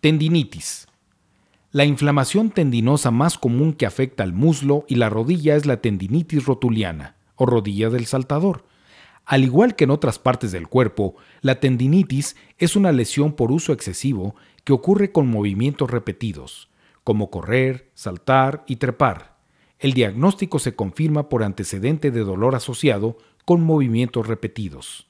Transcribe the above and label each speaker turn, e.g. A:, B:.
A: Tendinitis. La inflamación tendinosa más común que afecta al muslo y la rodilla es la tendinitis rotuliana o rodilla del saltador. Al igual que en otras partes del cuerpo, la tendinitis es una lesión por uso excesivo que ocurre con movimientos repetidos, como correr, saltar y trepar. El diagnóstico se confirma por antecedente de dolor asociado con movimientos
B: repetidos.